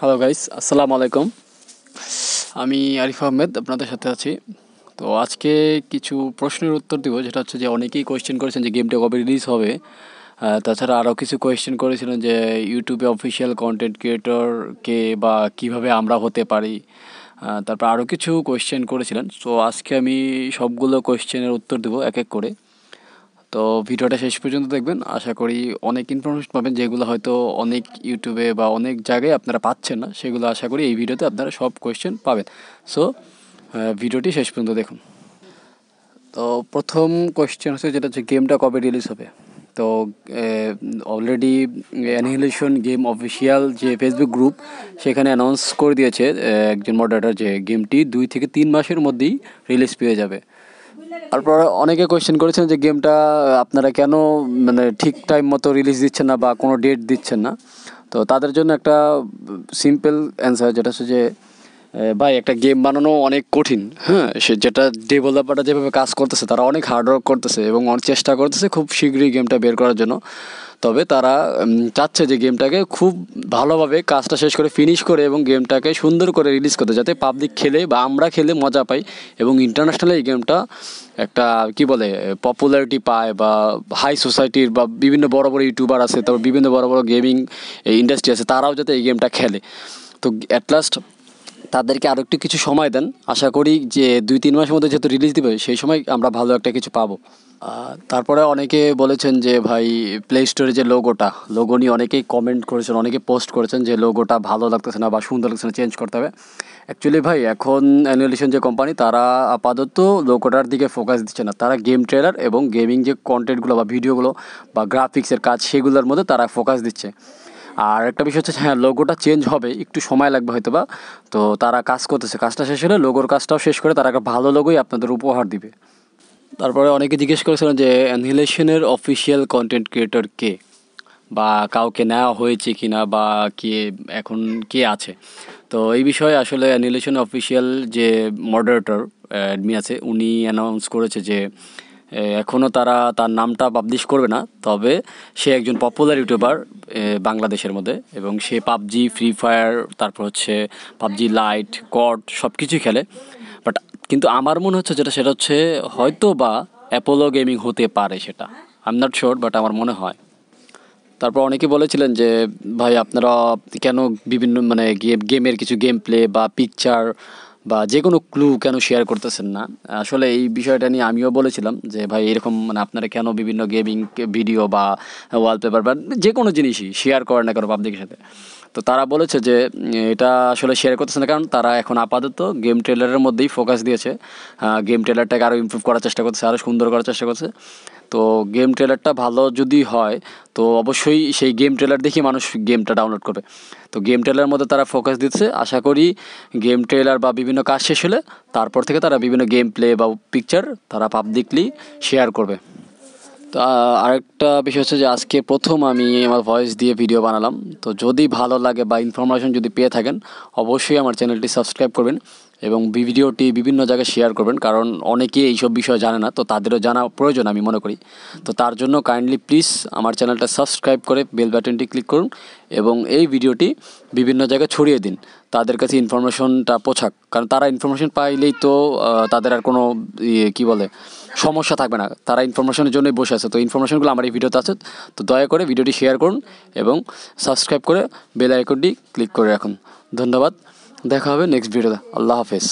hello guys আসসালামু আলাইকুম আমি আরিফ আহমেদ আপনাদের সাথে আছি তো আজকে কিছু প্রশ্নের উত্তর দিব যেটা হচ্ছে যে অনেকেই কোয়েশ্চেন করেছেন যে গেমটা কবে রিলিজ হবে তাছাড়া আরও কিছু কোয়েশ্চেন করেছিলেন যে ইউটিউবে অফিসিয়াল কন্টেন্ট ক্রিয়েটরকে বা কিভাবে আমরা হতে পারি তারপর আরও কিছু কোয়েশ্চেন করেছিলেন সো আজকে আমি সবগুলো কোয়েশ্চেনের উত্তর দেবো এক এক করে তো ভিডিওটা শেষ পর্যন্ত দেখবেন আশা করি অনেক ইনফরমেশন পাবেন যেগুলো হয়তো অনেক ইউটিউবে বা অনেক জায়গায় আপনারা পাচ্ছেন না সেগুলো আশা করি এই ভিডিওতে আপনারা সব কোয়েশ্চেন পাবেন সো ভিডিওটি শেষ পর্যন্ত দেখুন তো প্রথম কোয়েশ্চেন হচ্ছে যেটা হচ্ছে গেমটা কবে রিলিজ হবে তো অলরেডি অ্যানিহিলেশন গেম অফিসিয়াল যে ফেসবুক গ্রুপ সেখানে অ্যানাউন্স করে দিয়েছে একজন মডারেটার যে গেমটি দুই থেকে তিন মাসের মধ্যেই রিলিজ পেয়ে যাবে তারপরে অনেকে কোয়েশ্চেন করেছেন যে গেমটা আপনারা কেন মানে ঠিক টাইম মতো রিলিজ দিচ্ছেন না বা কোনো ডেট দিচ্ছেন না তো তাদের জন্য একটা সিম্পল অ্যান্সার যেটা হচ্ছে যে ভাই একটা গেম বানানো অনেক কঠিন হ্যাঁ সে যেটা ডেভেলপাররা যেভাবে কাজ করতেছে তারা অনেক হার্ডওয়ার্ক করতেছে এবং অনেক চেষ্টা করতেছে খুব শীঘ্রই গেমটা বের করার জন্য তবে তারা চাচ্ছে যে গেমটাকে খুব ভালোভাবে কাজটা শেষ করে ফিনিশ করে এবং গেমটাকে সুন্দর করে রিলিজ করতে যাতে পাবলিক খেলে বা আমরা খেলে মজা পাই এবং ইন্টারন্যাশনালি এই গেমটা একটা কি বলে পপুলারিটি পায় বা হাই সোসাইটির বা বিভিন্ন বড় বড় ইউটিউবার আছে তারপর বিভিন্ন বড় বড় গেমিং ইন্ডাস্ট্রি আছে তারাও যাতে এই গেমটা খেলে তো অ্যাট লাস্ট তাদেরকে আরও একটু কিছু সময় দেন আশা করি যে দুই তিন মাসের মধ্যে যেহেতু রিলিজ দিবে সেই সময় আমরা ভালো একটা কিছু পাবো তারপরে অনেকে বলেছেন যে ভাই প্লে স্টোরে যে লোগোটা লোগো নিয়ে অনেকেই কমেন্ট করেছেন অনেকে পোস্ট করেছেন যে লোগোটা ভালো লাগতেছে না বা সুন্দর লাগছে না চেঞ্জ করতে হবে অ্যাকচুয়ালি ভাই এখন অ্যানুয়েলেশন যে কোম্পানি তারা আপাতত লোগোটার দিকে ফোকাস দিচ্ছে না তারা গেম ট্রেলার এবং গেমিং যে কন্টেন্টগুলো বা ভিডিওগুলো বা গ্রাফিক্সের কাজ সেগুলোর মধ্যে তারা ফোকাস দিচ্ছে আর একটা বিষয় হচ্ছে হ্যাঁ লোগোটা চেঞ্জ হবে একটু সময় লাগবে হয়তো বা তো তারা কাজ করতেছে কাজটা শেষ হলে লোগোর কাজটাও শেষ করে তারা একটা ভালো লোগোই আপনাদের উপহার দিবে তারপরে অনেকে জিজ্ঞেস করেছিলেন যে অ্যানহিলেশনের অফিসিয়াল কন্টেন্ট ক্রিয়েটর কে বা কাউকে নেওয়া হয়েছে কি না বা কে এখন কে আছে তো এই বিষয়ে আসলে অ্যানিলেশন অফিসিয়াল যে মডারেটর অ্যাডমি আছে উনি অ্যানাউন্স করেছে যে এখনও তারা তার নামটা পাবলিশ করবে না তবে সে একজন পপুলার ইউটিউবার বাংলাদেশের মধ্যে এবং সে পাবজি ফ্রি ফায়ার তারপর হচ্ছে পাবজি লাইট কট সব কিছুই খেলে বাট কিন্তু আমার মনে হচ্ছে যেটা সেটা হচ্ছে হয়তো বা অ্যাপোলো গেমিং হতে পারে সেটা I am not sure but আমার মনে হয় তারপর অনেকে বলেছিলেন যে ভাই আপনারা কেন বিভিন্ন মানে গেমের কিছু গেম প্লে বা পিকচার বা যে কোনো ক্লু কেন শেয়ার করতেছেন না আসলে এই বিষয়টা নিয়ে আমিও বলেছিলাম যে ভাই এরকম মানে আপনারা কেন বিভিন্ন গেমিং ভিডিও বা ওয়ালপেপার বা যে কোনো জিনিসই শেয়ার করেন না কেন পাবলিকের সাথে তো তারা বলেছে যে এটা আসলে শেয়ার করতেছে না কারণ তারা এখন আপাতত গেম ট্রেলারের মধ্যেই ফোকাস দিয়েছে গেম ট্রেলারটাকে আরও ইমপ্রুভ করার চেষ্টা করছে আরও সুন্দর করার চেষ্টা করছে তো গেম ট্রেলারটা ভালো যদি হয় তো অবশ্যই সেই গেম ট্রেলার দেখে মানুষ গেমটা ডাউনলোড করবে তো গেম ট্রেলার মধ্যে তারা ফোকাস দিচ্ছে আশা করি গেম ট্রেলার বা বিভিন্ন কাজ শেষ হলে তারপর থেকে তারা বিভিন্ন গেম প্লে বা পিকচার তারা পাবলিকলি শেয়ার করবে তো আরেকটা বিষয় হচ্ছে যে আজকে প্রথম আমি আমার ভয়েস দিয়ে ভিডিও বানালাম তো যদি ভালো লাগে বা ইনফরমেশন যদি পেয়ে থাকেন অবশ্যই আমার চ্যানেলটি সাবস্ক্রাইব করবেন এবং ভিডিওটি বিভিন্ন জায়গায় শেয়ার করবেন কারণ অনেকেই এইসব বিষয় জানে না তো তাদেরও জানা প্রয়োজন আমি মনে করি তো তার জন্য কাইন্ডলি প্লিজ আমার চ্যানেলটা সাবস্ক্রাইব করে বেল বাটনটি ক্লিক করুন এবং এই ভিডিওটি বিভিন্ন জায়গায় ছড়িয়ে দিন তাদের কাছে ইনফরমেশনটা পোছাক কারণ তারা ইনফরমেশন পাইলেই তো তাদের আর কোনো ইয়ে, কি বলে সমস্যা থাকবে না তারা ইনফরমেশনের জন্যই বসে আছে তো ইনফরমেশনগুলো আমার এই ভিডিওতে আছে তো দয়া করে ভিডিওটি শেয়ার করুন এবং সাবস্ক্রাইব করে বেল আইকনটি ক্লিক করে রাখুন ধন্যবাদ দেখা হবে নেক্সট ভিডিওতে আল্লাহ হাফেজ